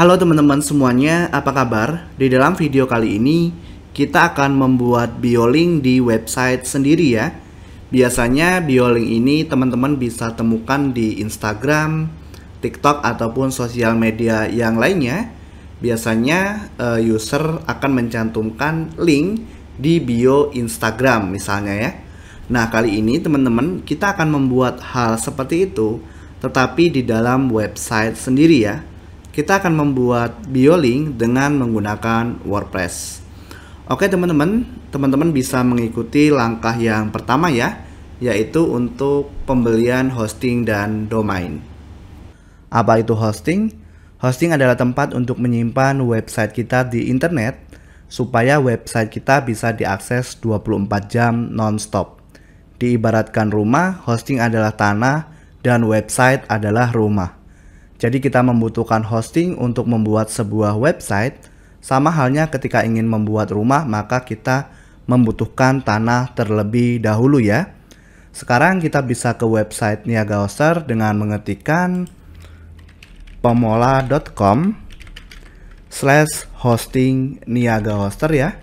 Halo teman-teman semuanya, apa kabar? Di dalam video kali ini, kita akan membuat biolink di website sendiri ya. Biasanya biolink ini teman-teman bisa temukan di Instagram, TikTok, ataupun sosial media yang lainnya. Biasanya eh, user akan mencantumkan link di bio Instagram misalnya ya. Nah kali ini teman-teman kita akan membuat hal seperti itu tetapi di dalam website sendiri ya kita akan membuat biolink dengan menggunakan WordPress. Oke teman-teman, teman-teman bisa mengikuti langkah yang pertama ya, yaitu untuk pembelian hosting dan domain. Apa itu hosting? Hosting adalah tempat untuk menyimpan website kita di internet supaya website kita bisa diakses 24 jam non-stop. Diibaratkan rumah, hosting adalah tanah dan website adalah rumah. Jadi kita membutuhkan hosting untuk membuat sebuah website. Sama halnya ketika ingin membuat rumah, maka kita membutuhkan tanah terlebih dahulu ya. Sekarang kita bisa ke website Niaga dengan mengetikkan pomola.com slash hosting niagaoster ya.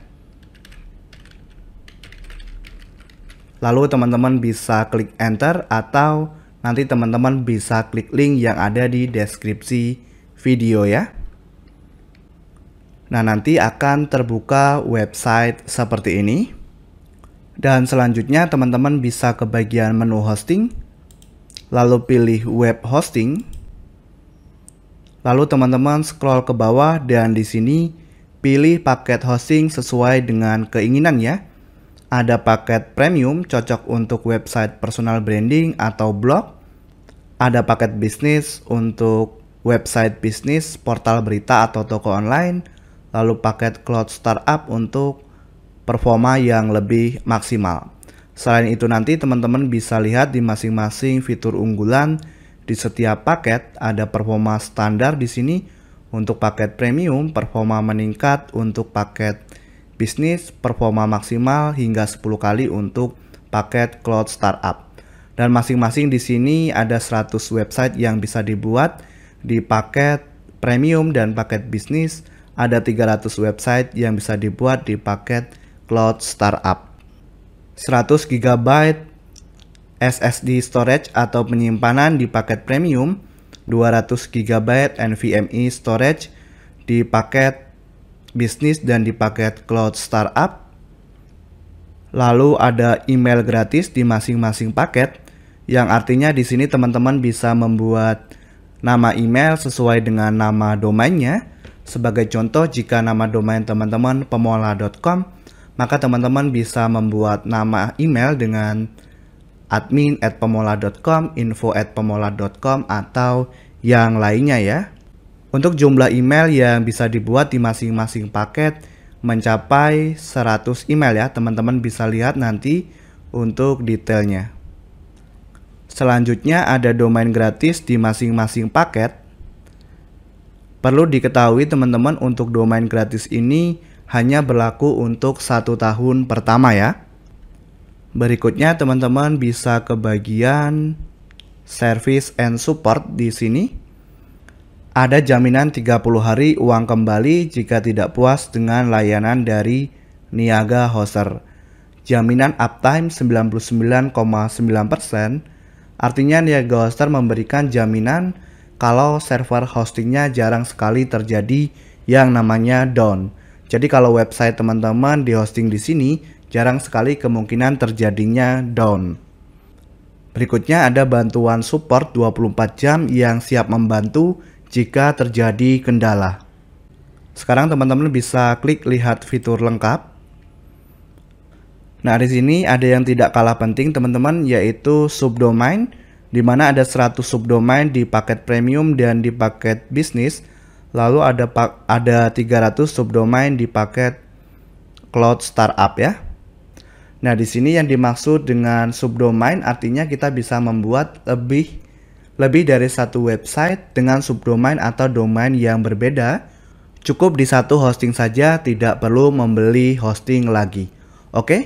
Lalu teman-teman bisa klik enter atau Nanti teman-teman bisa klik link yang ada di deskripsi video ya. Nah, nanti akan terbuka website seperti ini. Dan selanjutnya teman-teman bisa ke bagian menu hosting, lalu pilih web hosting. Lalu teman-teman scroll ke bawah dan di sini pilih paket hosting sesuai dengan keinginan ya. Ada paket premium cocok untuk website personal branding atau blog ada paket bisnis untuk website bisnis, portal berita atau toko online, lalu paket cloud startup untuk performa yang lebih maksimal. Selain itu nanti teman-teman bisa lihat di masing-masing fitur unggulan di setiap paket ada performa standar di sini untuk paket premium performa meningkat untuk paket bisnis performa maksimal hingga 10 kali untuk paket cloud startup. Dan masing-masing di sini ada 100 website yang bisa dibuat di paket premium dan paket bisnis. Ada 300 website yang bisa dibuat di paket cloud startup. 100 GB SSD storage atau penyimpanan di paket premium, 200 GB NVMe storage di paket bisnis dan di paket cloud startup. Lalu ada email gratis di masing-masing paket yang artinya di sini teman-teman bisa membuat nama email sesuai dengan nama domainnya. Sebagai contoh, jika nama domain teman-teman pemola.com, maka teman-teman bisa membuat nama email dengan admin at pemola.com, info at pemola.com, atau yang lainnya ya. Untuk jumlah email yang bisa dibuat di masing-masing paket mencapai 100 email ya. Teman-teman bisa lihat nanti untuk detailnya. Selanjutnya ada domain gratis di masing-masing paket. Perlu diketahui teman-teman untuk domain gratis ini hanya berlaku untuk satu tahun pertama ya. Berikutnya teman-teman bisa ke bagian service and support di sini. Ada jaminan 30 hari uang kembali jika tidak puas dengan layanan dari Niaga Hoster. Jaminan uptime 99,9% Artinya Niaga Hoster memberikan jaminan kalau server hostingnya jarang sekali terjadi yang namanya down. Jadi kalau website teman-teman di hosting di sini jarang sekali kemungkinan terjadinya down. Berikutnya ada bantuan support 24 jam yang siap membantu jika terjadi kendala. Sekarang teman-teman bisa klik lihat fitur lengkap Nah, di sini ada yang tidak kalah penting teman-teman yaitu subdomain di mana ada 100 subdomain di paket premium dan di paket bisnis. Lalu ada ada 300 subdomain di paket cloud startup ya. Nah, di sini yang dimaksud dengan subdomain artinya kita bisa membuat lebih lebih dari satu website dengan subdomain atau domain yang berbeda. Cukup di satu hosting saja, tidak perlu membeli hosting lagi. Oke? Okay?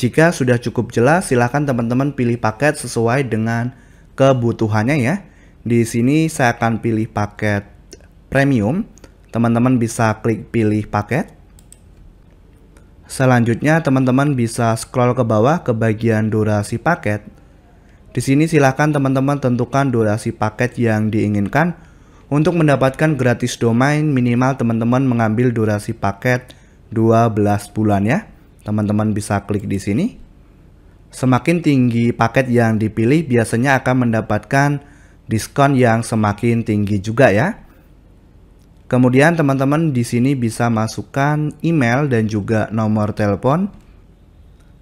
Jika sudah cukup jelas, silahkan teman-teman pilih paket sesuai dengan kebutuhannya ya. Di sini saya akan pilih paket premium. Teman-teman bisa klik pilih paket. Selanjutnya, teman-teman bisa scroll ke bawah ke bagian durasi paket. Di sini silahkan teman-teman tentukan durasi paket yang diinginkan. Untuk mendapatkan gratis domain, minimal teman-teman mengambil durasi paket 12 bulan ya. Teman-teman bisa klik di sini. Semakin tinggi paket yang dipilih biasanya akan mendapatkan diskon yang semakin tinggi juga ya. Kemudian teman-teman di sini bisa masukkan email dan juga nomor telepon.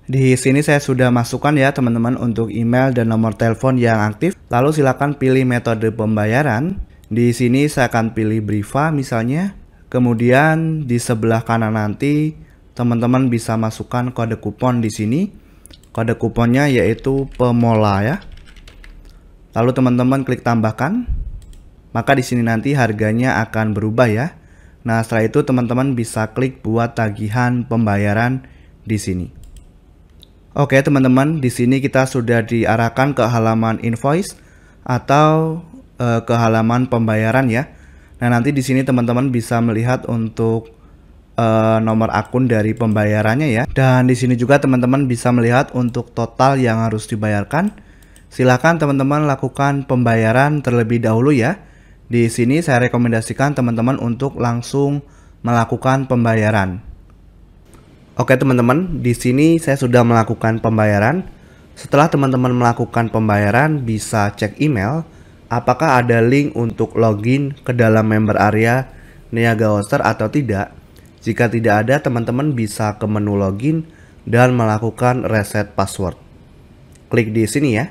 Di sini saya sudah masukkan ya teman-teman untuk email dan nomor telepon yang aktif. Lalu silakan pilih metode pembayaran. Di sini saya akan pilih Briva misalnya. Kemudian di sebelah kanan nanti teman-teman bisa masukkan kode kupon di sini. Kode kuponnya yaitu Pemola ya. Lalu teman-teman klik tambahkan. Maka di sini nanti harganya akan berubah ya. Nah, setelah itu teman-teman bisa klik buat tagihan pembayaran di sini. Oke, teman-teman, di sini kita sudah diarahkan ke halaman invoice atau e, ke halaman pembayaran ya. Nah, nanti di sini teman-teman bisa melihat untuk uh, nomor akun dari pembayarannya ya. Dan di sini juga teman-teman bisa melihat untuk total yang harus dibayarkan. Silahkan teman-teman lakukan pembayaran terlebih dahulu ya. Di sini saya rekomendasikan teman-teman untuk langsung melakukan pembayaran. Oke teman-teman, di sini saya sudah melakukan pembayaran. Setelah teman-teman melakukan pembayaran, bisa cek email apakah ada link untuk login ke dalam member area Niaga Oster atau tidak. Jika tidak ada, teman-teman bisa ke menu login dan melakukan reset password. Klik di sini ya.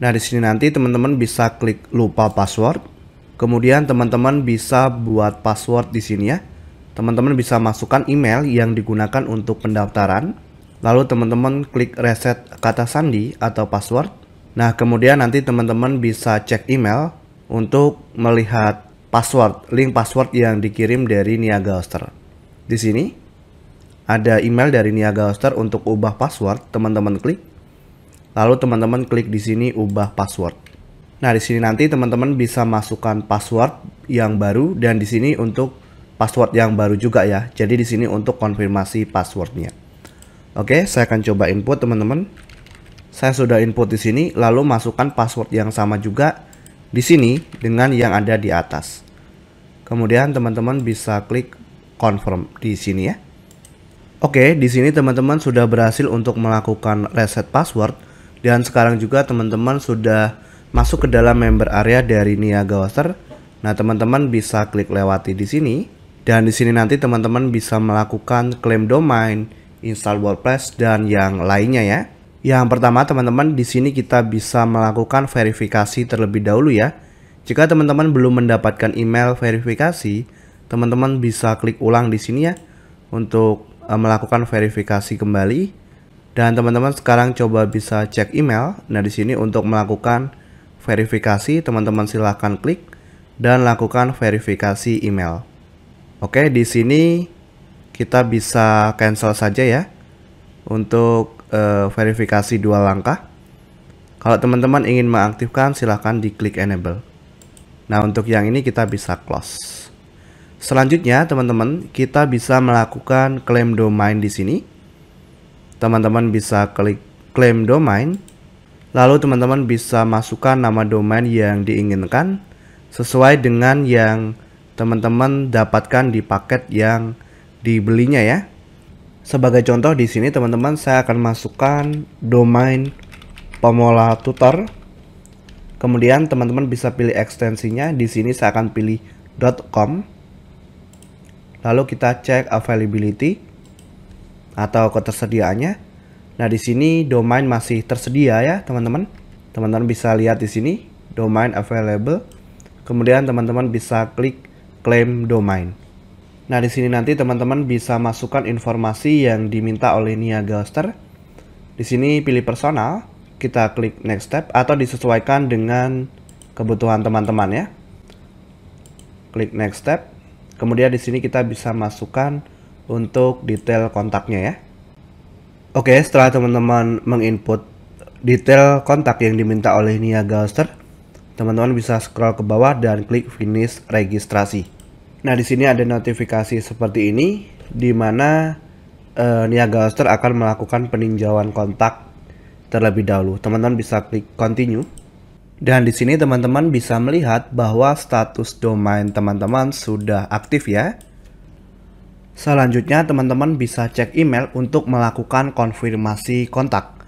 Nah, di sini nanti teman-teman bisa klik lupa password. Kemudian teman-teman bisa buat password di sini ya. Teman-teman bisa masukkan email yang digunakan untuk pendaftaran. Lalu teman-teman klik reset kata sandi atau password. Nah, kemudian nanti teman-teman bisa cek email untuk melihat password, link password yang dikirim dari Niaga Hoster. Di sini ada email dari Niaga Hoster untuk ubah password, teman-teman klik. Lalu teman-teman klik di sini ubah password. Nah, di sini nanti teman-teman bisa masukkan password yang baru dan di sini untuk password yang baru juga ya. Jadi di sini untuk konfirmasi passwordnya. Oke, saya akan coba input teman-teman. Saya sudah input di sini, lalu masukkan password yang sama juga di sini dengan yang ada di atas. Kemudian teman-teman bisa klik confirm di sini ya. Oke, di sini teman-teman sudah berhasil untuk melakukan reset password dan sekarang juga teman-teman sudah masuk ke dalam member area dari Niaga Waster. Nah, teman-teman bisa klik lewati di sini dan di sini nanti teman-teman bisa melakukan klaim domain, install WordPress dan yang lainnya ya. Yang pertama teman-teman di sini kita bisa melakukan verifikasi terlebih dahulu ya. Jika teman-teman belum mendapatkan email verifikasi, teman-teman bisa klik ulang di sini ya untuk eh, melakukan verifikasi kembali. Dan teman-teman sekarang coba bisa cek email. Nah, di sini untuk melakukan verifikasi, teman-teman silahkan klik dan lakukan verifikasi email. Oke, di sini kita bisa cancel saja ya untuk uh, verifikasi dua langkah. Kalau teman-teman ingin mengaktifkan, silahkan diklik enable. Nah, untuk yang ini kita bisa close. Selanjutnya, teman-teman, kita bisa melakukan klaim domain di sini. Teman-teman bisa klik klaim domain. Lalu teman-teman bisa masukkan nama domain yang diinginkan sesuai dengan yang teman-teman dapatkan di paket yang dibelinya ya. Sebagai contoh di sini teman-teman saya akan masukkan domain pemola tutor. Kemudian teman-teman bisa pilih ekstensinya. Di sini saya akan pilih .com Lalu kita cek availability atau ketersediaannya. Nah, di sini domain masih tersedia ya, teman-teman. Teman-teman bisa lihat di sini domain available. Kemudian teman-teman bisa klik claim domain. Nah, di sini nanti teman-teman bisa masukkan informasi yang diminta oleh Niagaster. Di sini pilih personal, kita klik next step atau disesuaikan dengan kebutuhan teman-teman ya. Klik next step. Kemudian di sini kita bisa masukkan untuk detail kontaknya ya. Oke, setelah teman-teman menginput detail kontak yang diminta oleh Nia Galster, teman-teman bisa scroll ke bawah dan klik finish registrasi. Nah, di sini ada notifikasi seperti ini di mana uh, Nia akan melakukan peninjauan kontak terlebih dahulu. Teman-teman bisa klik continue. Dan di sini teman-teman bisa melihat bahwa status domain teman-teman sudah aktif ya. Selanjutnya teman-teman bisa cek email untuk melakukan konfirmasi kontak.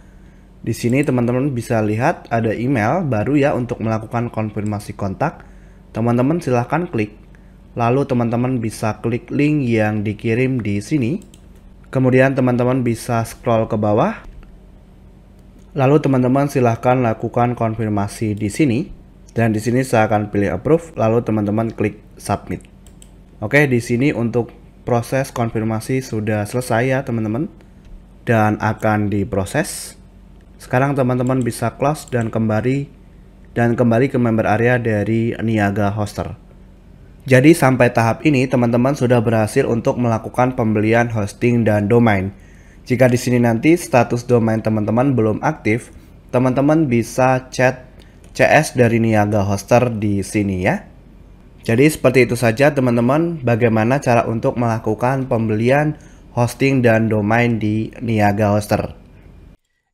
Di sini teman-teman bisa lihat ada email baru ya untuk melakukan konfirmasi kontak. Teman-teman silahkan klik. Lalu teman-teman bisa klik link yang dikirim di sini. Kemudian teman-teman bisa scroll ke bawah Lalu teman-teman silahkan lakukan konfirmasi di sini. Dan di sini saya akan pilih approve, lalu teman-teman klik submit. Oke, di sini untuk proses konfirmasi sudah selesai ya teman-teman. Dan akan diproses. Sekarang teman-teman bisa close dan kembali dan kembali ke member area dari Niaga Hoster. Jadi sampai tahap ini teman-teman sudah berhasil untuk melakukan pembelian hosting dan domain. Jika di sini nanti status domain teman-teman belum aktif, teman-teman bisa chat CS dari Niaga Hoster di sini ya. Jadi seperti itu saja teman-teman bagaimana cara untuk melakukan pembelian hosting dan domain di Niaga Hoster.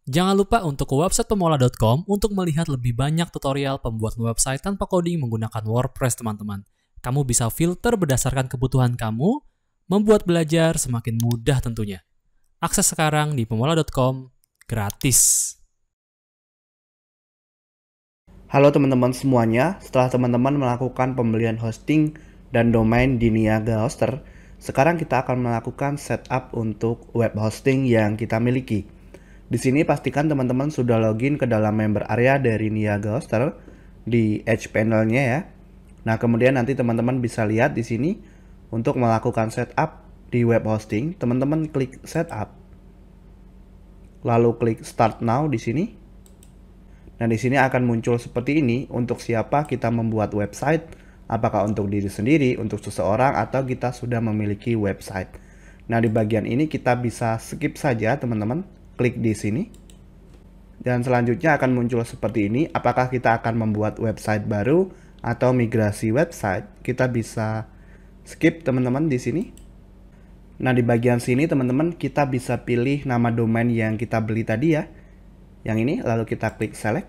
Jangan lupa untuk ke website pemola.com untuk melihat lebih banyak tutorial pembuatan website tanpa coding menggunakan WordPress teman-teman. Kamu bisa filter berdasarkan kebutuhan kamu, membuat belajar semakin mudah tentunya. Akses sekarang di pemula.com gratis. Halo teman-teman semuanya, setelah teman-teman melakukan pembelian hosting dan domain di Niaga Hoster, sekarang kita akan melakukan setup untuk web hosting yang kita miliki. Di sini pastikan teman-teman sudah login ke dalam member area dari Niaga Hoster di edge panelnya ya. Nah, kemudian nanti teman-teman bisa lihat di sini untuk melakukan setup di web hosting, teman-teman klik setup. Lalu klik start now di sini. Nah, di sini akan muncul seperti ini untuk siapa kita membuat website, apakah untuk diri sendiri, untuk seseorang, atau kita sudah memiliki website. Nah, di bagian ini kita bisa skip saja, teman-teman. Klik di sini. Dan selanjutnya akan muncul seperti ini, apakah kita akan membuat website baru atau migrasi website. Kita bisa skip, teman-teman, di sini. Nah di bagian sini teman-teman kita bisa pilih nama domain yang kita beli tadi ya. Yang ini lalu kita klik select.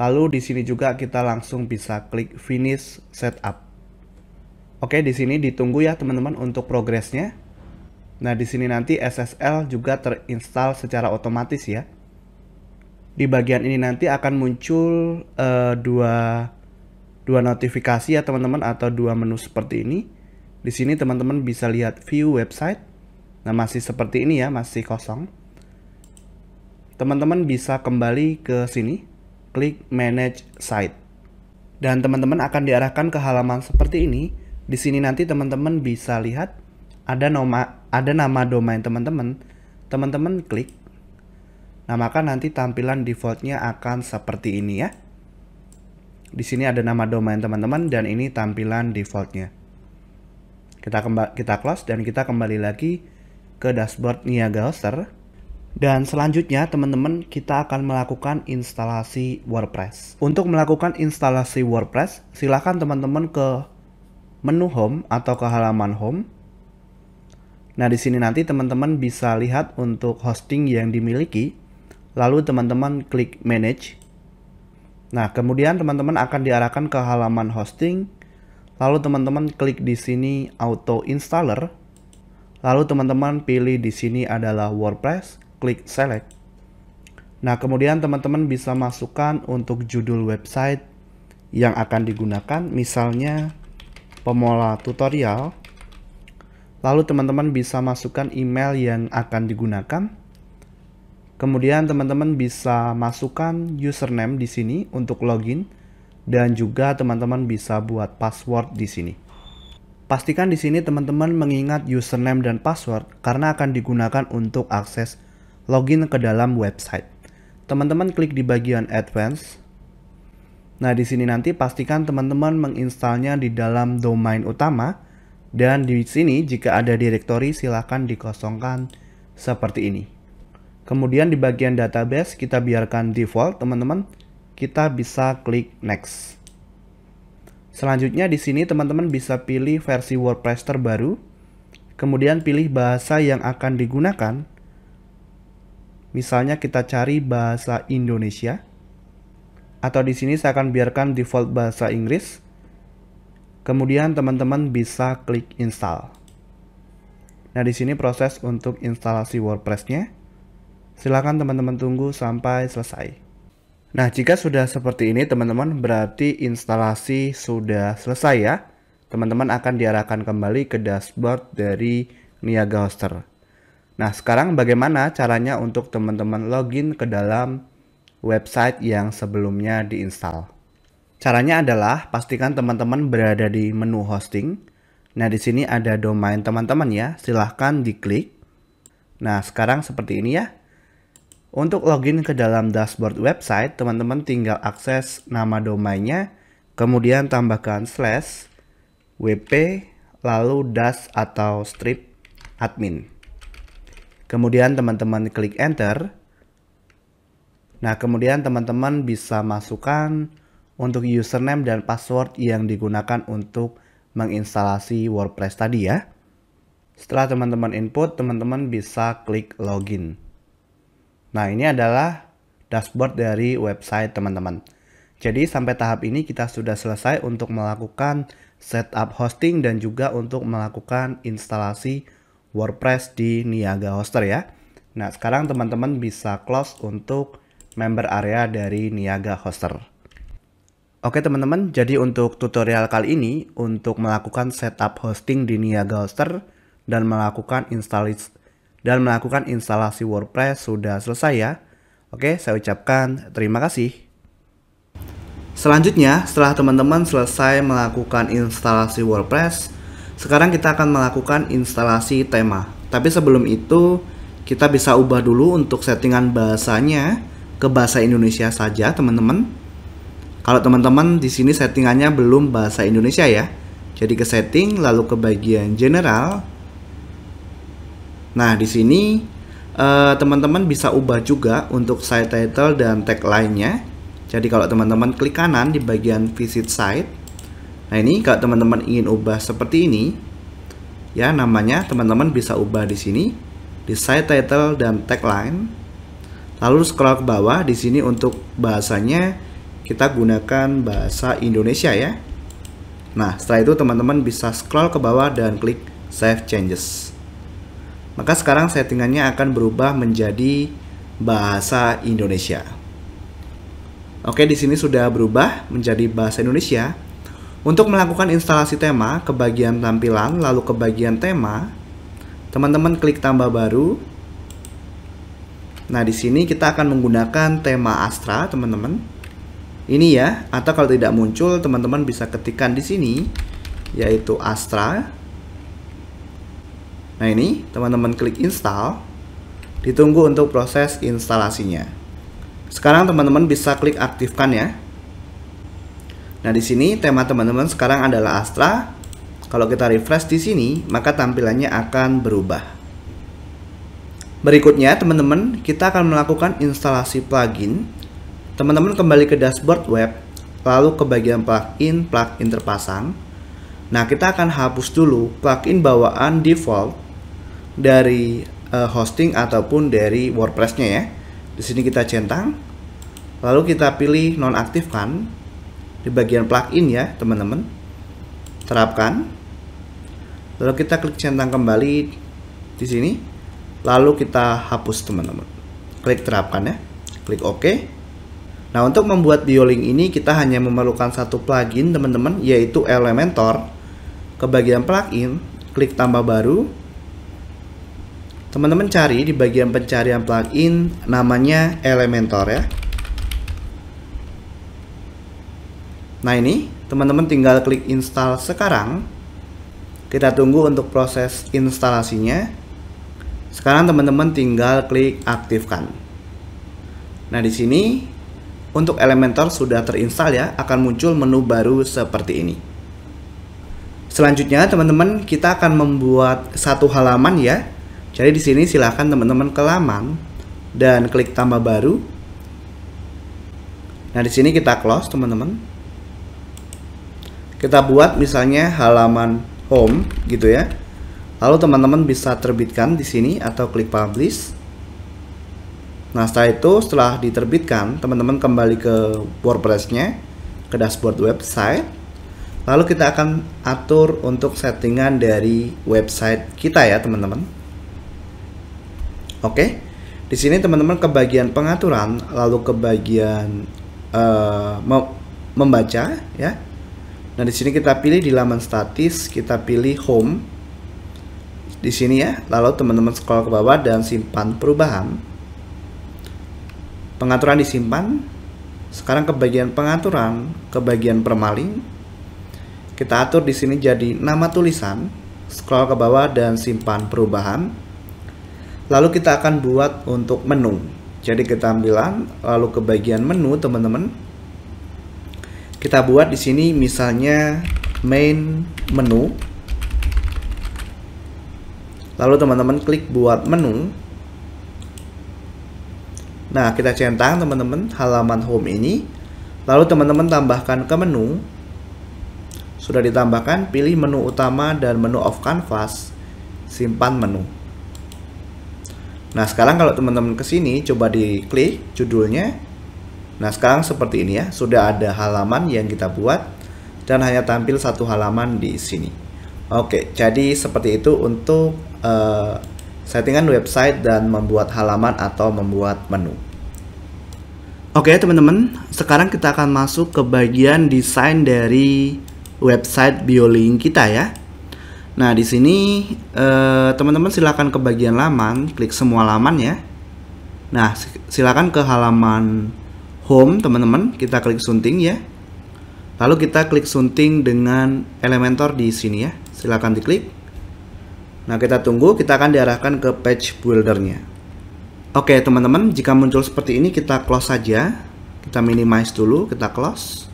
Lalu di sini juga kita langsung bisa klik finish setup. Oke di sini ditunggu ya teman-teman untuk progresnya. Nah di sini nanti SSL juga terinstall secara otomatis ya. Di bagian ini nanti akan muncul uh, dua dua notifikasi ya teman-teman atau dua menu seperti ini di sini teman-teman bisa lihat view website. Nah, masih seperti ini ya, masih kosong. Teman-teman bisa kembali ke sini, klik manage site. Dan teman-teman akan diarahkan ke halaman seperti ini. Di sini nanti teman-teman bisa lihat ada nama ada nama domain teman-teman. Teman-teman klik. Nah, maka nanti tampilan defaultnya akan seperti ini ya. Di sini ada nama domain teman-teman dan ini tampilan defaultnya. Kita kembali kita close dan kita kembali lagi ke dashboard Niaga Hoster. Dan selanjutnya teman-teman kita akan melakukan instalasi WordPress. Untuk melakukan instalasi WordPress, silahkan teman-teman ke menu Home atau ke halaman Home. Nah di sini nanti teman-teman bisa lihat untuk hosting yang dimiliki, lalu teman-teman klik Manage. Nah kemudian teman-teman akan diarahkan ke halaman hosting Lalu teman-teman klik di sini auto installer. Lalu teman-teman pilih di sini adalah WordPress, klik select. Nah, kemudian teman-teman bisa masukkan untuk judul website yang akan digunakan, misalnya pemola tutorial. Lalu teman-teman bisa masukkan email yang akan digunakan. Kemudian teman-teman bisa masukkan username di sini untuk login dan juga teman-teman bisa buat password di sini. Pastikan di sini teman-teman mengingat username dan password karena akan digunakan untuk akses login ke dalam website. Teman-teman klik di bagian advance. Nah, di sini nanti pastikan teman-teman menginstalnya di dalam domain utama dan di sini jika ada direktori silahkan dikosongkan seperti ini. Kemudian di bagian database kita biarkan default teman-teman kita bisa klik next. Selanjutnya di sini teman-teman bisa pilih versi WordPress terbaru, kemudian pilih bahasa yang akan digunakan. Misalnya kita cari bahasa Indonesia. Atau di sini saya akan biarkan default bahasa Inggris. Kemudian teman-teman bisa klik install. Nah, di sini proses untuk instalasi WordPress-nya. Silakan teman-teman tunggu sampai selesai. Nah, jika sudah seperti ini teman-teman berarti instalasi sudah selesai ya. Teman-teman akan diarahkan kembali ke dashboard dari Niaga Hoster. Nah, sekarang bagaimana caranya untuk teman-teman login ke dalam website yang sebelumnya diinstal? Caranya adalah pastikan teman-teman berada di menu hosting. Nah, di sini ada domain teman-teman ya. Silahkan diklik. Nah, sekarang seperti ini ya untuk login ke dalam dashboard website, teman-teman tinggal akses nama domainnya, kemudian tambahkan slash wp lalu dash atau strip admin. Kemudian teman-teman klik enter. Nah, kemudian teman-teman bisa masukkan untuk username dan password yang digunakan untuk menginstalasi WordPress tadi ya. Setelah teman-teman input, teman-teman bisa klik login. Nah, ini adalah dashboard dari website teman-teman. Jadi sampai tahap ini kita sudah selesai untuk melakukan setup hosting dan juga untuk melakukan instalasi WordPress di Niaga Hoster ya. Nah, sekarang teman-teman bisa close untuk member area dari Niaga Hoster. Oke teman-teman, jadi untuk tutorial kali ini untuk melakukan setup hosting di Niaga Hoster dan melakukan instalasi dan melakukan instalasi WordPress sudah selesai ya. Oke, saya ucapkan terima kasih. Selanjutnya, setelah teman-teman selesai melakukan instalasi WordPress, sekarang kita akan melakukan instalasi tema. Tapi sebelum itu, kita bisa ubah dulu untuk settingan bahasanya ke bahasa Indonesia saja, teman-teman. Kalau teman-teman di sini settingannya belum bahasa Indonesia ya. Jadi ke setting lalu ke bagian general Nah, di sini eh, teman-teman uh, bisa ubah juga untuk site title dan tagline-nya. Jadi kalau teman-teman klik kanan di bagian visit site. Nah, ini kalau teman-teman ingin ubah seperti ini ya namanya teman-teman bisa ubah di sini di site title dan tagline. Lalu scroll ke bawah di sini untuk bahasanya kita gunakan bahasa Indonesia ya. Nah, setelah itu teman-teman bisa scroll ke bawah dan klik save changes. Maka sekarang settingannya akan berubah menjadi bahasa Indonesia. Oke, di sini sudah berubah menjadi bahasa Indonesia. Untuk melakukan instalasi tema ke bagian tampilan, lalu ke bagian tema, teman-teman klik tambah baru. Nah, di sini kita akan menggunakan tema Astra, teman-teman. Ini ya, atau kalau tidak muncul, teman-teman bisa ketikkan di sini, yaitu Astra. Nah ini teman-teman klik install, ditunggu untuk proses instalasinya. Sekarang teman-teman bisa klik aktifkan ya. Nah di sini tema teman-teman sekarang adalah Astra. Kalau kita refresh di sini, maka tampilannya akan berubah. Berikutnya teman-teman, kita akan melakukan instalasi plugin. Teman-teman kembali ke dashboard web, lalu ke bagian plugin, plugin terpasang. Nah, kita akan hapus dulu plugin bawaan default dari uh, hosting ataupun dari WordPress-nya ya. Di sini kita centang, lalu kita pilih nonaktifkan di bagian plugin ya, teman-teman. Terapkan. Lalu kita klik centang kembali di sini. Lalu kita hapus, teman-teman. Klik terapkan ya. Klik OK. Nah, untuk membuat biolink ini kita hanya memerlukan satu plugin, teman-teman, yaitu Elementor. Ke bagian plugin, klik tambah baru, teman-teman cari di bagian pencarian plugin namanya Elementor ya. Nah ini teman-teman tinggal klik install sekarang. Kita tunggu untuk proses instalasinya. Sekarang teman-teman tinggal klik aktifkan. Nah di sini untuk Elementor sudah terinstal ya, akan muncul menu baru seperti ini. Selanjutnya teman-teman kita akan membuat satu halaman ya jadi di sini silahkan teman-teman ke laman dan klik tambah baru. Nah, di sini kita close, teman-teman. Kita buat misalnya halaman home gitu ya. Lalu teman-teman bisa terbitkan di sini atau klik publish. Nah, setelah itu setelah diterbitkan, teman-teman kembali ke WordPress-nya, ke dashboard website. Lalu kita akan atur untuk settingan dari website kita ya teman-teman. Oke. Di sini teman-teman ke bagian pengaturan, lalu ke bagian uh, eh, membaca ya. Nah, di sini kita pilih di laman statis, kita pilih home. Di sini ya, lalu teman-teman scroll ke bawah dan simpan perubahan. Pengaturan disimpan. Sekarang ke bagian pengaturan, ke bagian permaling. Kita atur di sini jadi nama tulisan, scroll ke bawah dan simpan perubahan. Lalu kita akan buat untuk menu. Jadi kita ambilan lalu ke bagian menu teman-teman. Kita buat di sini misalnya main menu. Lalu teman-teman klik buat menu. Nah, kita centang teman-teman halaman home ini. Lalu teman-teman tambahkan ke menu. Sudah ditambahkan, pilih menu utama dan menu off canvas. Simpan menu. Nah, sekarang kalau teman-teman kesini, coba diklik judulnya. Nah, sekarang seperti ini ya, sudah ada halaman yang kita buat dan hanya tampil satu halaman di sini. Oke, jadi seperti itu untuk uh, settingan website dan membuat halaman atau membuat menu. Oke, teman-teman, sekarang kita akan masuk ke bagian desain dari website BioLink kita ya. Nah, di sini eh, teman-teman silakan ke bagian laman, klik semua laman ya. Nah, silakan ke halaman home teman-teman, kita klik sunting ya. Lalu kita klik sunting dengan Elementor di sini ya. Silakan diklik. Nah, kita tunggu, kita akan diarahkan ke page buildernya. Oke, teman-teman, jika muncul seperti ini kita close saja. Kita minimize dulu, kita close.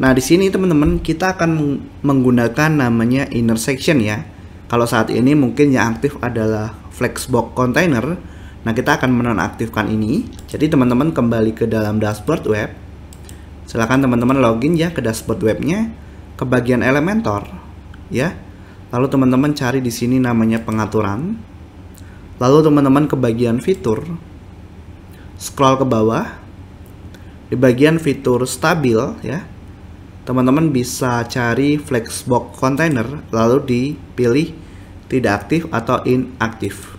Nah, di sini teman-teman kita akan menggunakan namanya intersection ya. Kalau saat ini mungkin yang aktif adalah flexbox container. Nah, kita akan menonaktifkan ini. Jadi, teman-teman kembali ke dalam dashboard web. Silahkan teman-teman login ya ke dashboard webnya, ke bagian Elementor, ya. Lalu teman-teman cari di sini namanya pengaturan. Lalu teman-teman ke bagian fitur. Scroll ke bawah. Di bagian fitur stabil ya teman-teman bisa cari flexbox container lalu dipilih tidak aktif atau inaktif.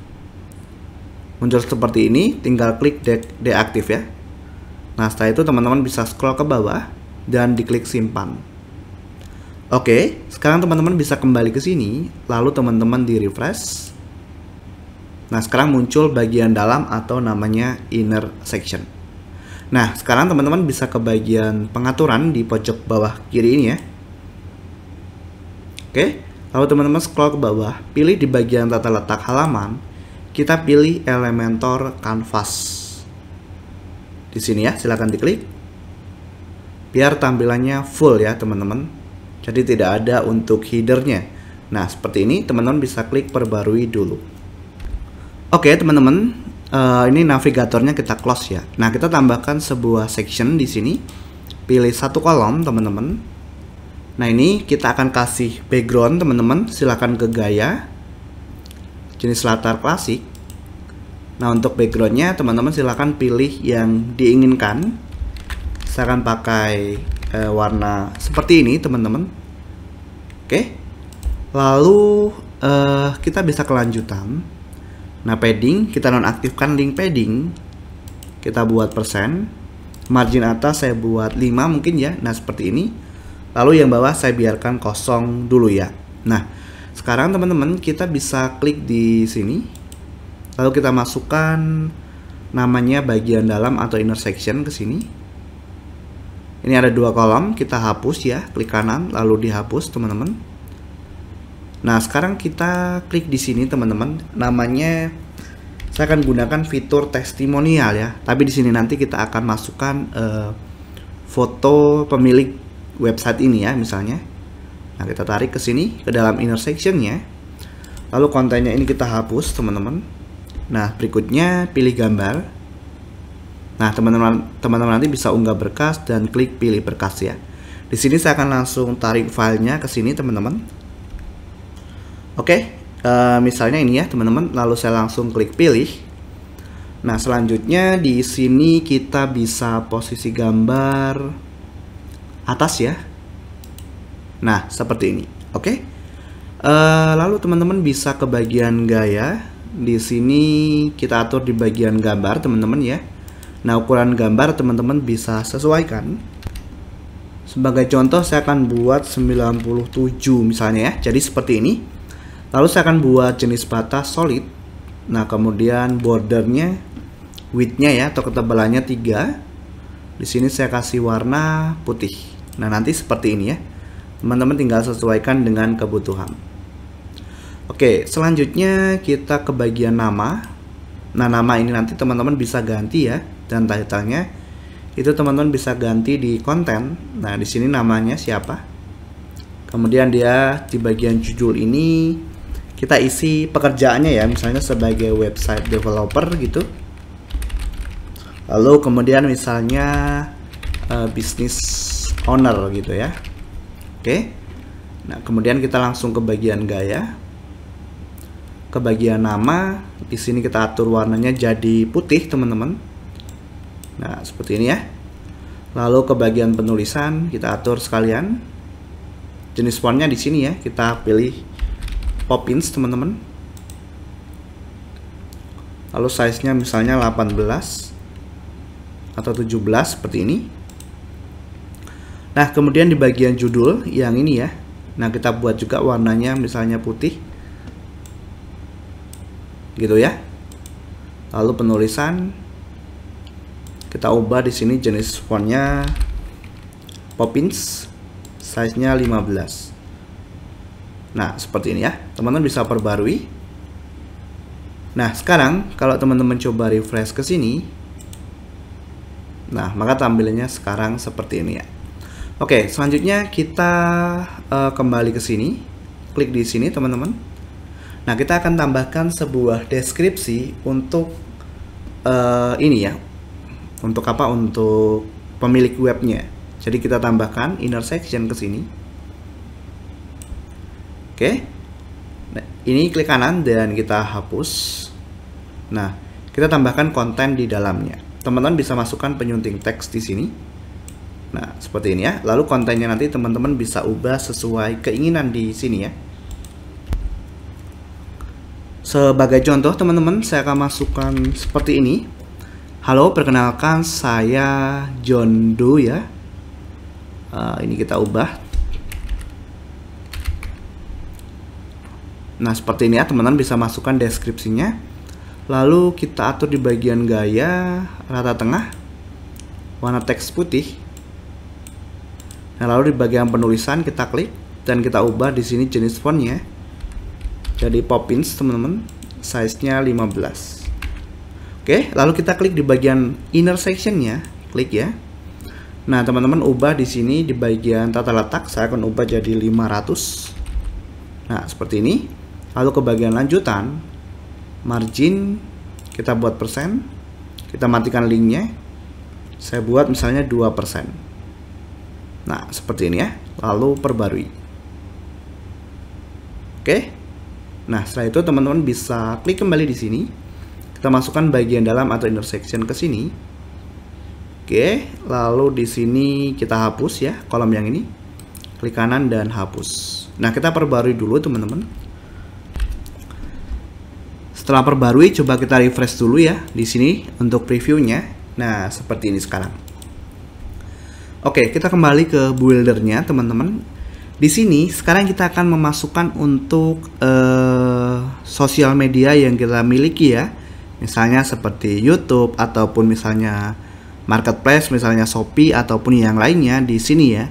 Muncul seperti ini, tinggal klik de deaktif ya. Nah, setelah itu teman-teman bisa scroll ke bawah dan diklik simpan. Oke, sekarang teman-teman bisa kembali ke sini, lalu teman-teman di refresh. Nah, sekarang muncul bagian dalam atau namanya inner section. Nah, sekarang teman-teman bisa ke bagian pengaturan di pojok bawah kiri ini ya. Oke, lalu teman-teman scroll ke bawah, pilih di bagian tata letak halaman, kita pilih Elementor Canvas. Di sini ya, silahkan diklik. Biar tampilannya full ya teman-teman. Jadi tidak ada untuk headernya. Nah, seperti ini teman-teman bisa klik perbarui dulu. Oke teman-teman, uh, ini navigatornya kita close ya. Nah, kita tambahkan sebuah section di sini. Pilih satu kolom, teman-teman. Nah, ini kita akan kasih background, teman-teman. Silahkan ke gaya. Jenis latar klasik. Nah, untuk backgroundnya, teman-teman silahkan pilih yang diinginkan. Saya akan pakai uh, warna seperti ini, teman-teman. Oke. Lalu, uh, kita bisa kelanjutan. Nah padding, kita nonaktifkan link padding. Kita buat persen. Margin atas saya buat 5 mungkin ya. Nah seperti ini. Lalu yang bawah saya biarkan kosong dulu ya. Nah sekarang teman-teman kita bisa klik di sini. Lalu kita masukkan namanya bagian dalam atau inner section ke sini. Ini ada dua kolom, kita hapus ya, klik kanan lalu dihapus teman-teman. Nah, sekarang kita klik di sini teman-teman. Namanya saya akan gunakan fitur testimonial ya. Tapi di sini nanti kita akan masukkan uh, foto pemilik website ini ya misalnya. Nah, kita tarik ke sini ke dalam inner section-nya. Lalu kontennya ini kita hapus, teman-teman. Nah, berikutnya pilih gambar. Nah, teman-teman teman-teman nanti bisa unggah berkas dan klik pilih berkas ya. Di sini saya akan langsung tarik filenya ke sini, teman-teman. Oke, uh, misalnya ini ya teman-teman, lalu saya langsung klik pilih. Nah, selanjutnya di sini kita bisa posisi gambar atas ya. Nah, seperti ini. Oke. Okay? Uh, eh, lalu teman-teman bisa ke bagian gaya. Di sini kita atur di bagian gambar, teman-teman ya. Nah, ukuran gambar teman-teman bisa sesuaikan. Sebagai contoh, saya akan buat 97 misalnya ya. Jadi seperti ini. Lalu saya akan buat jenis bata solid. Nah, kemudian bordernya, widthnya ya, atau ketebalannya 3. Di sini saya kasih warna putih. Nah, nanti seperti ini ya. Teman-teman tinggal sesuaikan dengan kebutuhan. Oke, selanjutnya kita ke bagian nama. Nah, nama ini nanti teman-teman bisa ganti ya. Dan title-nya itu teman-teman bisa ganti di konten. Nah, di sini namanya siapa? Kemudian dia di bagian judul ini kita isi pekerjaannya ya misalnya sebagai website developer gitu lalu kemudian misalnya uh, business owner gitu ya oke okay. nah kemudian kita langsung ke bagian gaya ke bagian nama di sini kita atur warnanya jadi putih teman-teman nah seperti ini ya lalu ke bagian penulisan kita atur sekalian jenis fontnya di sini ya kita pilih Poppins teman-teman lalu size nya misalnya 18 atau 17 seperti ini nah kemudian di bagian judul yang ini ya nah kita buat juga warnanya misalnya putih gitu ya lalu penulisan kita ubah di sini jenis fontnya Poppins size nya 15 Nah, seperti ini ya. Teman-teman bisa perbarui. Nah, sekarang kalau teman-teman coba refresh ke sini. Nah, maka tampilannya sekarang seperti ini ya. Oke, selanjutnya kita uh, kembali ke sini. Klik di sini, teman-teman. Nah, kita akan tambahkan sebuah deskripsi untuk uh, ini ya. Untuk apa? Untuk pemilik webnya. Jadi kita tambahkan inner section ke sini. Oke. Nah, ini klik kanan dan kita hapus. Nah, kita tambahkan konten di dalamnya. Teman-teman bisa masukkan penyunting teks di sini. Nah, seperti ini ya. Lalu kontennya nanti teman-teman bisa ubah sesuai keinginan di sini ya. Sebagai contoh, teman-teman, saya akan masukkan seperti ini. Halo, perkenalkan saya John Doe ya. Uh, ini kita ubah Nah seperti ini ya teman-teman bisa masukkan deskripsinya. Lalu kita atur di bagian gaya rata tengah, warna teks putih. Nah lalu di bagian penulisan kita klik dan kita ubah di sini jenis fontnya. Jadi Poppins teman-teman, size-nya 15. Oke, lalu kita klik di bagian inner section-nya, klik ya. Nah, teman-teman ubah di sini di bagian tata letak saya akan ubah jadi 500. Nah, seperti ini. Lalu ke bagian lanjutan, margin kita buat persen, kita matikan linknya. Saya buat misalnya 2%. Nah, seperti ini ya. Lalu perbarui. Oke. Nah, setelah itu teman-teman bisa klik kembali di sini. Kita masukkan bagian dalam atau intersection ke sini. Oke, lalu di sini kita hapus ya kolom yang ini. Klik kanan dan hapus. Nah, kita perbarui dulu teman-teman. Setelah perbarui, coba kita refresh dulu ya di sini untuk previewnya. Nah, seperti ini sekarang. Oke, kita kembali ke buildernya, teman-teman. Di sini sekarang kita akan memasukkan untuk uh, sosial media yang kita miliki ya. Misalnya seperti YouTube ataupun misalnya marketplace, misalnya Shopee ataupun yang lainnya di sini ya.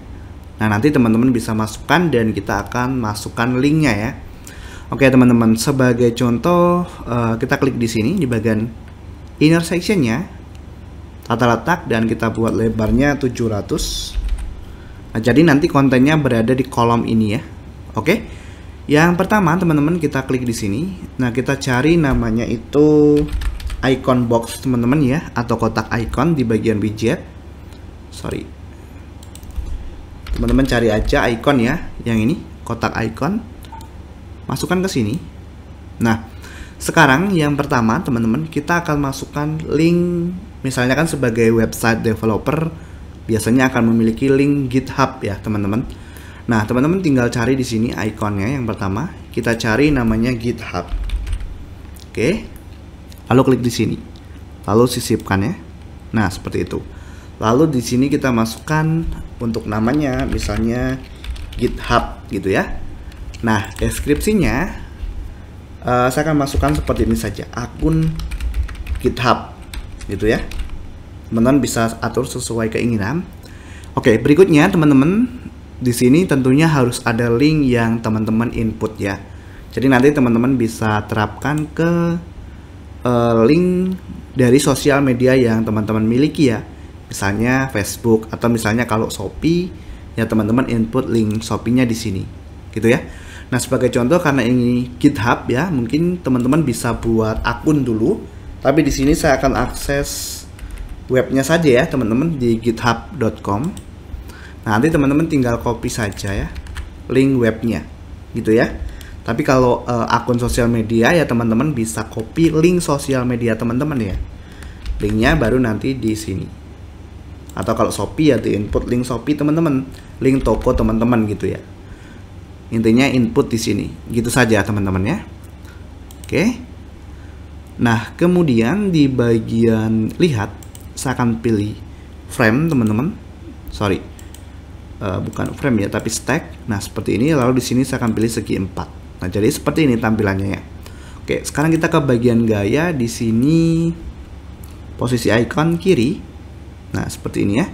Nah, nanti teman-teman bisa masukkan dan kita akan masukkan linknya ya. Oke teman-teman, sebagai contoh uh, kita klik di sini di bagian inner sectionnya tata letak dan kita buat lebarnya 700. Nah, jadi nanti kontennya berada di kolom ini ya. Oke. Yang pertama teman-teman kita klik di sini. Nah, kita cari namanya itu icon box teman-teman ya atau kotak icon di bagian widget. Sorry. Teman-teman cari aja icon ya yang ini kotak icon masukkan ke sini. Nah, sekarang yang pertama teman-teman kita akan masukkan link misalnya kan sebagai website developer biasanya akan memiliki link GitHub ya teman-teman. Nah, teman-teman tinggal cari di sini ikonnya yang pertama, kita cari namanya GitHub. Oke. Lalu klik di sini. Lalu sisipkan ya. Nah, seperti itu. Lalu di sini kita masukkan untuk namanya misalnya GitHub gitu ya. Nah, deskripsinya uh, saya akan masukkan seperti ini saja, akun GitHub gitu ya. Teman-teman bisa atur sesuai keinginan. Oke, berikutnya teman-teman di sini tentunya harus ada link yang teman-teman input ya. Jadi nanti teman-teman bisa terapkan ke uh, link dari sosial media yang teman-teman miliki ya. Misalnya Facebook atau misalnya kalau Shopee ya teman-teman input link Shopee-nya di sini. Gitu ya. Nah, sebagai contoh karena ini GitHub ya, mungkin teman-teman bisa buat akun dulu. Tapi di sini saya akan akses webnya saja ya, teman-teman di github.com. Nah, nanti teman-teman tinggal copy saja ya link webnya, gitu ya. Tapi kalau e, akun sosial media ya teman-teman bisa copy link sosial media teman-teman ya. Linknya baru nanti di sini. Atau kalau Shopee ya di input link Shopee teman-teman, link toko teman-teman gitu ya. Intinya input di sini. Gitu saja teman-teman ya. Oke. Nah, kemudian di bagian lihat saya akan pilih frame teman-teman. Sorry. Uh, bukan frame ya, tapi stack. Nah, seperti ini lalu di sini saya akan pilih segi 4. Nah, jadi seperti ini tampilannya ya. Oke, sekarang kita ke bagian gaya di sini posisi icon kiri. Nah, seperti ini ya.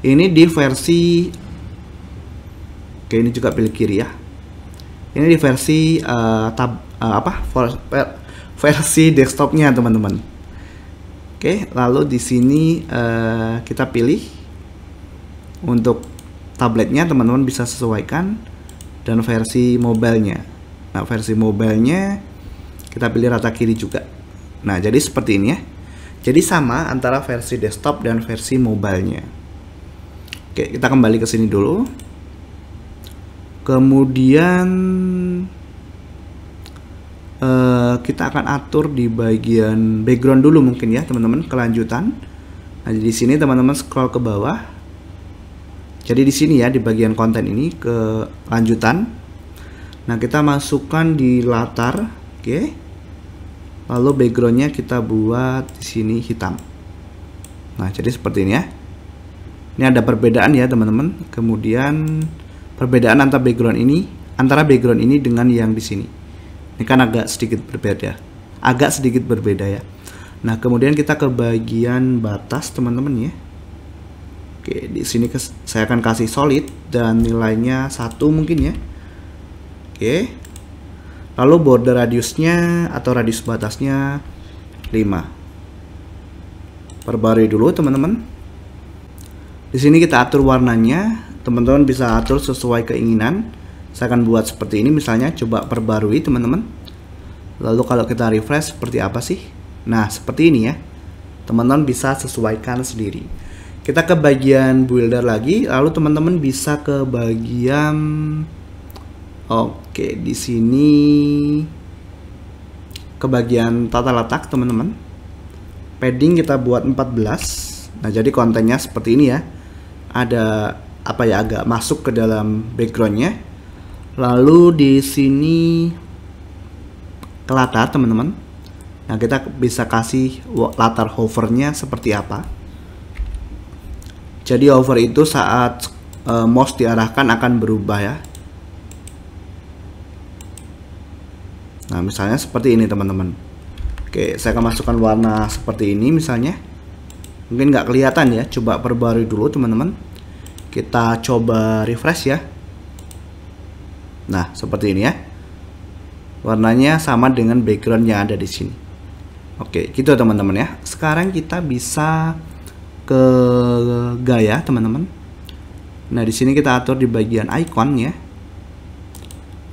Ini di versi Oke, ini juga pilih kiri ya. Ini di versi uh, tab uh, apa? For, per, versi desktopnya teman-teman. Oke, lalu di sini uh, kita pilih untuk tabletnya teman-teman bisa sesuaikan dan versi mobilenya. Nah, versi mobilenya kita pilih rata kiri juga. Nah, jadi seperti ini ya. Jadi sama antara versi desktop dan versi mobilenya. Oke, kita kembali ke sini dulu kemudian uh, kita akan atur di bagian background dulu mungkin ya teman-teman kelanjutan nah di sini teman-teman scroll ke bawah jadi di sini ya di bagian konten ini ke lanjutan nah kita masukkan di latar oke okay. lalu backgroundnya kita buat di sini hitam nah jadi seperti ini ya ini ada perbedaan ya teman-teman kemudian perbedaan antara background ini antara background ini dengan yang di sini ini kan agak sedikit berbeda agak sedikit berbeda ya nah kemudian kita ke bagian batas teman-teman ya oke di sini saya akan kasih solid dan nilainya satu mungkin ya oke lalu border radiusnya atau radius batasnya 5 perbarui dulu teman-teman di sini kita atur warnanya teman-teman bisa atur sesuai keinginan saya akan buat seperti ini misalnya coba perbarui teman-teman lalu kalau kita refresh seperti apa sih nah seperti ini ya teman-teman bisa sesuaikan sendiri kita ke bagian builder lagi lalu teman-teman bisa ke bagian oke di sini ke bagian tata letak teman-teman padding kita buat 14 nah jadi kontennya seperti ini ya ada apa ya agak masuk ke dalam backgroundnya. Lalu di sini ke latar teman-teman. Nah kita bisa kasih latar hovernya seperti apa. Jadi hover itu saat uh, mouse diarahkan akan berubah ya. Nah, misalnya seperti ini teman-teman. Oke, saya akan masukkan warna seperti ini misalnya. Mungkin nggak kelihatan ya, coba perbarui dulu teman-teman. Kita coba refresh ya. Nah, seperti ini ya. Warnanya sama dengan background yang ada di sini. Oke, gitu teman-teman ya. Sekarang kita bisa ke gaya, teman-teman. Nah, di sini kita atur di bagian icon ya.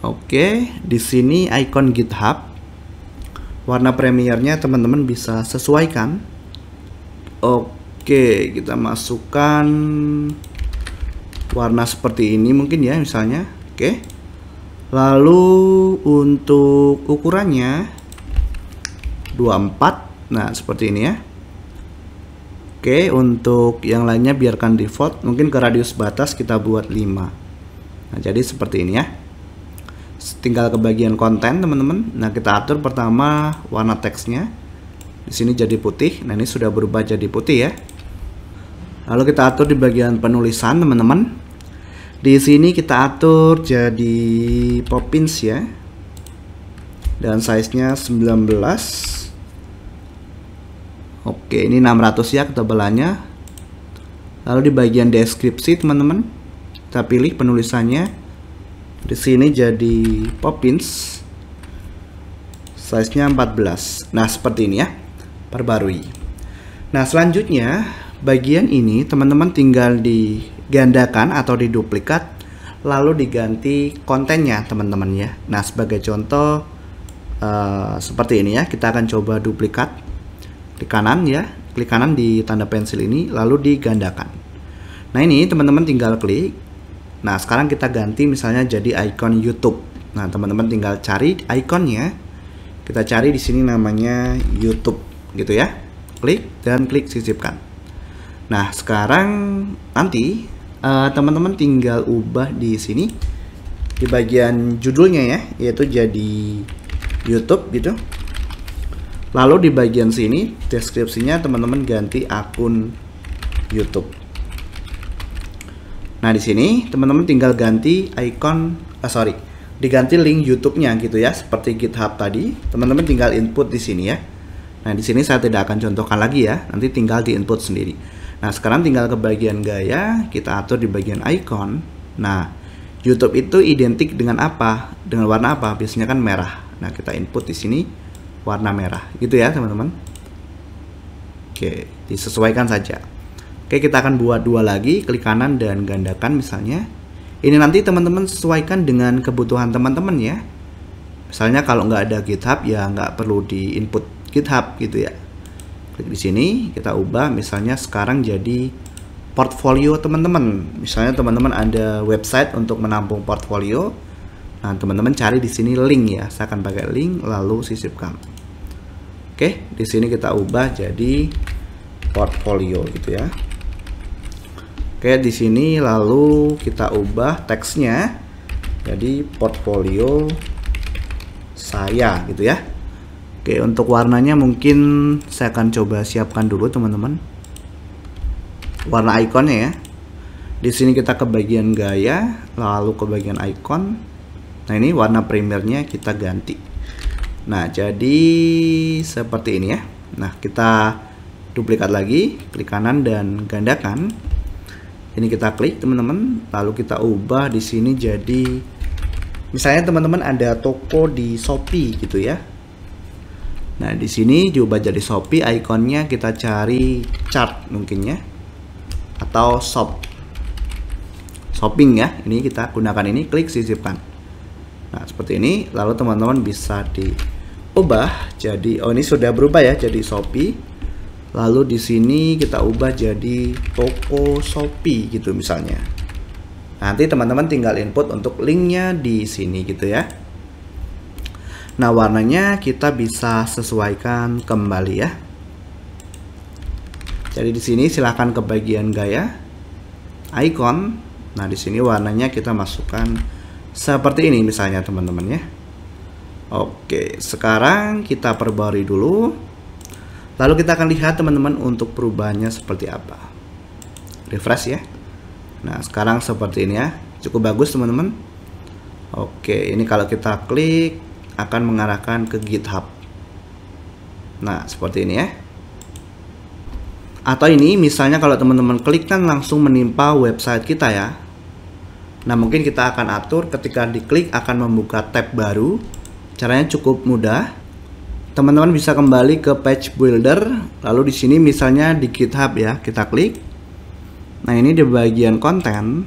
Oke, di sini icon GitHub. Warna premiernya teman-teman bisa sesuaikan. Oke, kita masukkan warna seperti ini mungkin ya misalnya oke lalu untuk ukurannya 24 nah seperti ini ya oke untuk yang lainnya biarkan default mungkin ke radius batas kita buat 5 nah jadi seperti ini ya tinggal ke bagian konten teman-teman nah kita atur pertama warna teksnya di sini jadi putih nah ini sudah berubah jadi putih ya lalu kita atur di bagian penulisan teman-teman di sini kita atur jadi popins ya. Dan size-nya 19. Oke, ini 600 ya ketebalannya. Lalu di bagian deskripsi, teman-teman, kita pilih penulisannya. Di sini jadi popins. Size-nya 14. Nah, seperti ini ya. Perbarui. Nah, selanjutnya bagian ini teman-teman tinggal di digandakan atau diduplikat lalu diganti kontennya teman-teman ya. Nah sebagai contoh uh, seperti ini ya kita akan coba duplikat di kanan ya klik kanan di tanda pensil ini lalu digandakan. Nah ini teman-teman tinggal klik. Nah sekarang kita ganti misalnya jadi icon YouTube. Nah teman-teman tinggal cari ikonnya. Kita cari di sini namanya YouTube gitu ya. Klik dan klik sisipkan. Nah sekarang nanti Eh, teman-teman uh, tinggal ubah di sini di bagian judulnya ya yaitu jadi YouTube gitu lalu di bagian sini deskripsinya teman-teman ganti akun YouTube nah di sini teman-teman tinggal ganti icon uh, sorry diganti link YouTube-nya gitu ya seperti GitHub tadi teman-teman tinggal input di sini ya nah di sini saya tidak akan contohkan lagi ya nanti tinggal di input sendiri Nah, sekarang tinggal ke bagian gaya, kita atur di bagian icon. Nah, YouTube itu identik dengan apa? Dengan warna apa? Biasanya kan merah. Nah, kita input di sini warna merah. Gitu ya, teman-teman. Oke, disesuaikan saja. Oke, kita akan buat dua lagi, klik kanan dan gandakan misalnya. Ini nanti teman-teman sesuaikan dengan kebutuhan teman-teman ya. Misalnya kalau nggak ada GitHub ya nggak perlu di input GitHub gitu ya. Klik di sini, kita ubah misalnya sekarang jadi portfolio teman-teman. Misalnya teman-teman ada website untuk menampung portfolio. Nah, teman-teman cari di sini link ya. Saya akan pakai link lalu sisipkan. Oke, di sini kita ubah jadi portfolio gitu ya. Oke, di sini lalu kita ubah teksnya jadi portfolio saya gitu ya. Oke, untuk warnanya mungkin saya akan coba siapkan dulu teman-teman. Warna ikonnya ya. Di sini kita ke bagian gaya, lalu ke bagian icon. Nah, ini warna primernya kita ganti. Nah, jadi seperti ini ya. Nah, kita duplikat lagi, klik kanan dan gandakan. Ini kita klik teman-teman, lalu kita ubah di sini jadi misalnya teman-teman ada toko di Shopee gitu ya Nah, di sini diubah jadi Shopee, ikonnya kita cari chart mungkin ya. Atau shop. Shopping ya. Ini kita gunakan ini, klik sisipkan. Nah, seperti ini. Lalu teman-teman bisa diubah jadi oh ini sudah berubah ya jadi Shopee. Lalu di sini kita ubah jadi toko Shopee gitu misalnya. Nanti teman-teman tinggal input untuk linknya di sini gitu ya. Nah warnanya kita bisa sesuaikan kembali ya. Jadi di sini silahkan ke bagian gaya, icon. Nah di sini warnanya kita masukkan seperti ini misalnya teman-teman ya. Oke, sekarang kita perbarui dulu. Lalu kita akan lihat teman-teman untuk perubahannya seperti apa. Refresh ya. Nah sekarang seperti ini ya, cukup bagus teman-teman. Oke, ini kalau kita klik akan mengarahkan ke GitHub. Nah, seperti ini ya. Atau ini misalnya kalau teman-teman klik kan langsung menimpa website kita ya. Nah, mungkin kita akan atur ketika diklik akan membuka tab baru. Caranya cukup mudah. Teman-teman bisa kembali ke page builder, lalu di sini misalnya di GitHub ya, kita klik. Nah, ini di bagian konten.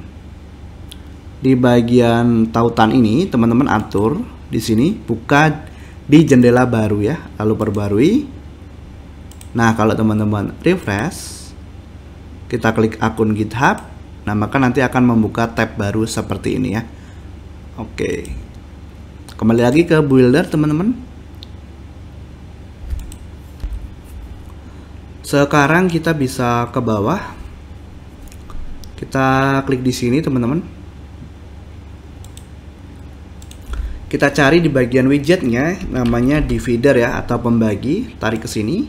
Di bagian tautan ini teman-teman atur di sini, buka di jendela baru ya, lalu perbarui. Nah, kalau teman-teman refresh, kita klik akun GitHub, nah maka nanti akan membuka tab baru seperti ini ya. Oke. Kembali lagi ke builder, teman-teman. Sekarang kita bisa ke bawah. Kita klik di sini, teman-teman Kita cari di bagian widgetnya, namanya divider ya, atau pembagi. Tarik ke sini.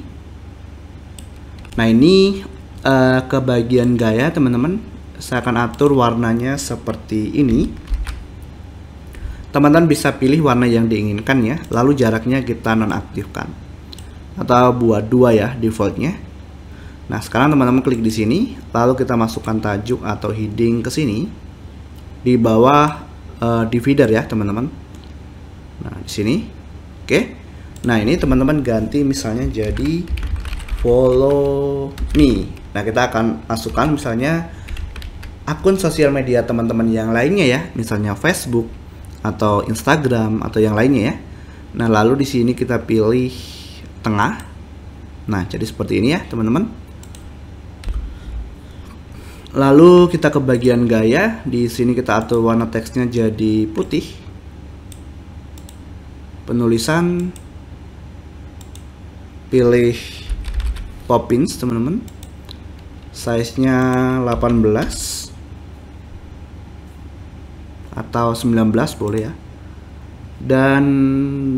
Nah ini uh, ke bagian gaya teman-teman. Saya akan atur warnanya seperti ini. Teman-teman bisa pilih warna yang diinginkan ya, lalu jaraknya kita nonaktifkan. Atau buat dua ya defaultnya. Nah sekarang teman-teman klik di sini, lalu kita masukkan tajuk atau heading ke sini. Di bawah uh, divider ya teman-teman. Nah, di sini. Oke. Okay. Nah, ini teman-teman ganti misalnya jadi follow me. Nah, kita akan masukkan misalnya akun sosial media teman-teman yang lainnya ya, misalnya Facebook atau Instagram atau yang lainnya ya. Nah, lalu di sini kita pilih tengah. Nah, jadi seperti ini ya, teman-teman. Lalu kita ke bagian gaya, di sini kita atur warna teksnya jadi putih penulisan pilih Poppins teman-teman size-nya 18 atau 19 boleh ya dan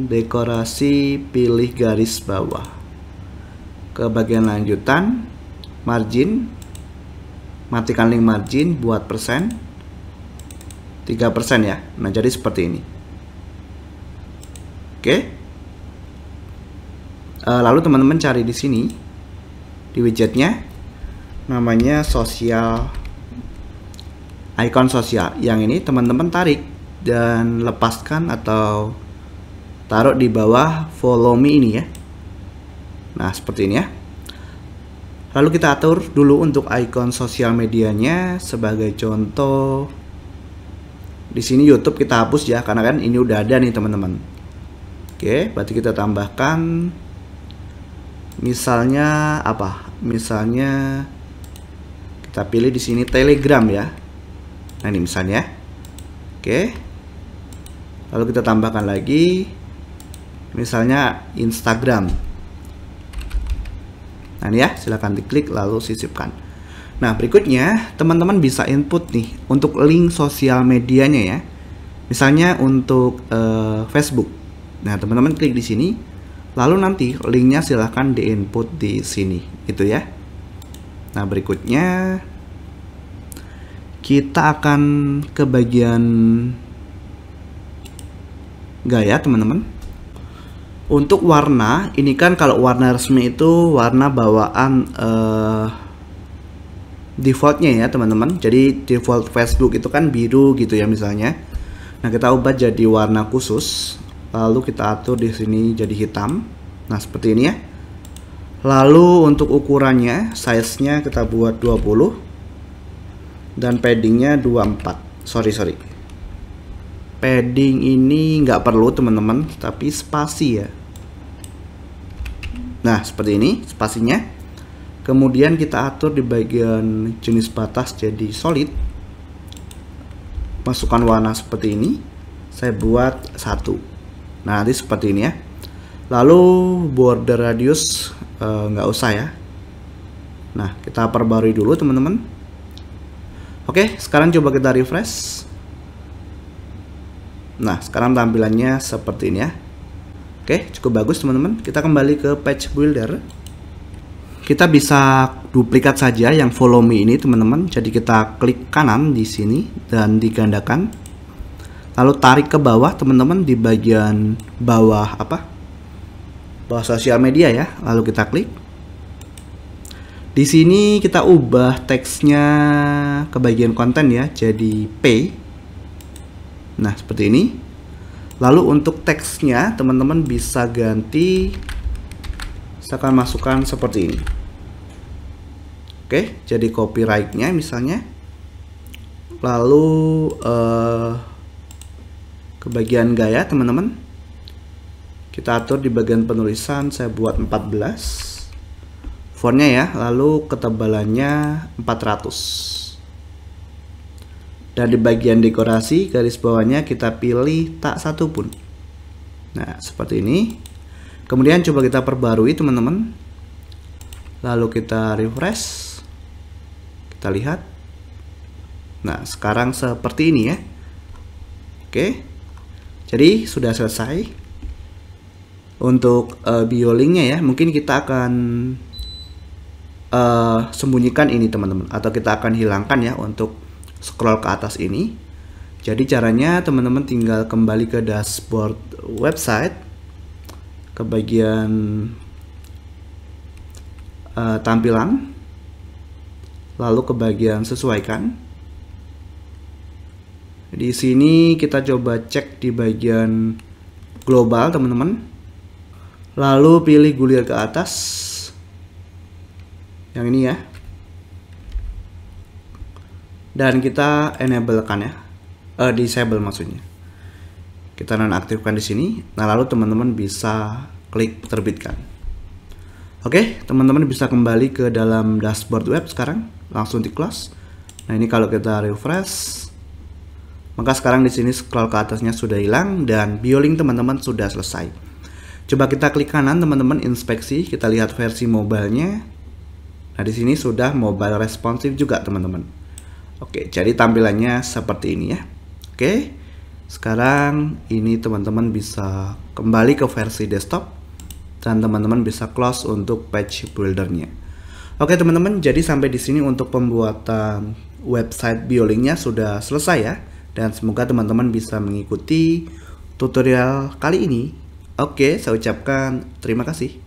dekorasi pilih garis bawah ke bagian lanjutan margin matikan link margin buat persen 3% ya nah jadi seperti ini Oke. Uh, lalu teman-teman cari di sini di widgetnya namanya sosial icon sosial. Yang ini teman-teman tarik dan lepaskan atau taruh di bawah follow me ini ya. Nah, seperti ini ya. Lalu kita atur dulu untuk icon sosial medianya sebagai contoh di sini YouTube kita hapus ya karena kan ini udah ada nih teman-teman. Oke, berarti kita tambahkan misalnya apa? Misalnya kita pilih di sini Telegram ya. Nah, ini misalnya. Oke. Lalu kita tambahkan lagi misalnya Instagram. Nah, ini ya, silakan diklik lalu sisipkan. Nah, berikutnya teman-teman bisa input nih untuk link sosial medianya ya. Misalnya untuk uh, Facebook. Nah, teman-teman klik di sini. Lalu nanti linknya silahkan di input di sini, gitu ya. Nah, berikutnya kita akan ke bagian gaya, teman-teman. Untuk warna, ini kan kalau warna resmi itu warna bawaan uh, defaultnya ya teman-teman. Jadi default Facebook itu kan biru gitu ya misalnya. Nah kita ubah jadi warna khusus lalu kita atur di sini jadi hitam nah seperti ini ya lalu untuk ukurannya size nya kita buat 20 dan paddingnya 24 sorry sorry padding ini nggak perlu teman-teman tapi spasi ya nah seperti ini spasinya kemudian kita atur di bagian jenis batas jadi solid masukkan warna seperti ini saya buat satu Nah, nanti seperti ini ya. Lalu border radius eh, nggak uh, usah ya. Nah, kita perbarui dulu teman-teman. Oke, sekarang coba kita refresh. Nah, sekarang tampilannya seperti ini ya. Oke, cukup bagus teman-teman. Kita kembali ke page builder. Kita bisa duplikat saja yang follow me ini teman-teman. Jadi kita klik kanan di sini dan digandakan lalu tarik ke bawah teman-teman di bagian bawah apa bawah sosial media ya lalu kita klik di sini kita ubah teksnya ke bagian konten ya jadi P nah seperti ini lalu untuk teksnya teman-teman bisa ganti saya akan masukkan seperti ini oke jadi copyrightnya misalnya lalu uh, ke bagian gaya teman-teman kita atur di bagian penulisan saya buat 14 fontnya ya lalu ketebalannya 400 dan di bagian dekorasi garis bawahnya kita pilih tak satu pun nah seperti ini kemudian coba kita perbarui teman-teman lalu kita refresh kita lihat nah sekarang seperti ini ya oke okay. Jadi sudah selesai untuk uh, biolinknya ya. Mungkin kita akan uh, sembunyikan ini teman-teman atau kita akan hilangkan ya untuk scroll ke atas ini. Jadi caranya teman-teman tinggal kembali ke dashboard website ke bagian uh, tampilan lalu ke bagian sesuaikan di sini kita coba cek di bagian global teman-teman. Lalu pilih gulir ke atas. Yang ini ya. Dan kita enable kan ya. Uh, disable maksudnya. Kita nonaktifkan di sini. Nah, lalu teman-teman bisa klik terbitkan. Oke, teman-teman bisa kembali ke dalam dashboard web sekarang. Langsung di close. Nah, ini kalau kita refresh maka sekarang di sini scroll ke atasnya sudah hilang dan BioLink teman-teman sudah selesai. Coba kita klik kanan teman-teman inspeksi, kita lihat versi mobile Nah, di sini sudah mobile responsif juga teman-teman. Oke, jadi tampilannya seperti ini ya. Oke. Sekarang ini teman-teman bisa kembali ke versi desktop dan teman-teman bisa close untuk page buildernya. Oke teman-teman, jadi sampai di sini untuk pembuatan website biolinknya sudah selesai ya dan semoga teman-teman bisa mengikuti tutorial kali ini. Oke, saya ucapkan terima kasih.